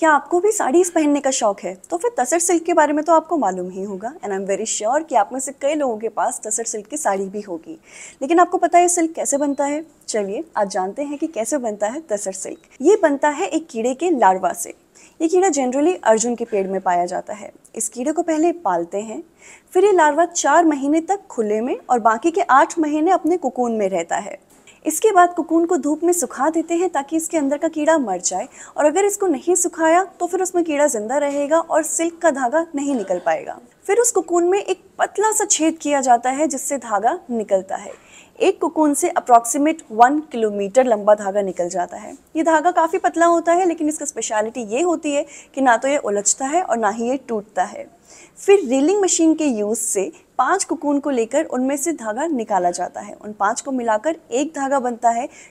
क्या आपको भी साड़ीज़ पहनने का शौक है तो फिर तसर सिल्क के बारे में तो आपको मालूम ही होगा and I am very sure कि आप में से कई लोगों के पास तसर सिल्क की साड़ी भी होगी लेकिन आपको पता है सिल्क कैसे बनता है चलिए आज जानते हैं कि कैसे बनता है तसर सिल्क ये बनता है एक कीड़े के लार्वा से ये कीड़ा जनरली अर्जुन के पेड़ में पाया जाता है इस कीड़े को पहले पालते हैं फिर ये लार्वा चार महीने तक खुले में और बाकी के आठ महीने अपने कुकून में रहता है इसके बाद कुकून को धूप में सुखा देते हैं ताकि इसके अंदर का कीड़ा मर जाए और अगर इसको नहीं सुखाया तो फिर उसमें कीड़ा जिंदा रहेगा और सिल्क का धागा नहीं निकल पाएगा फिर उस कुकून में एक पतला सा छेद किया जाता है जिससे धागा निकलता है एक कुकून से अप्रॉक्सीमेट वन किलोमीटर लंबा धागा निकल जाता है ये धागा काफ़ी पतला होता है लेकिन इसका स्पेशलिटी ये होती है कि ना तो ये उलझता है और ना ही ये टूटता है फिर रीलिंग मशीन के यूज़ से पांच कुकून को लेकर उनमें से धागा निकाला जाता है उन पांच को मिलाकर एक धागा बनता है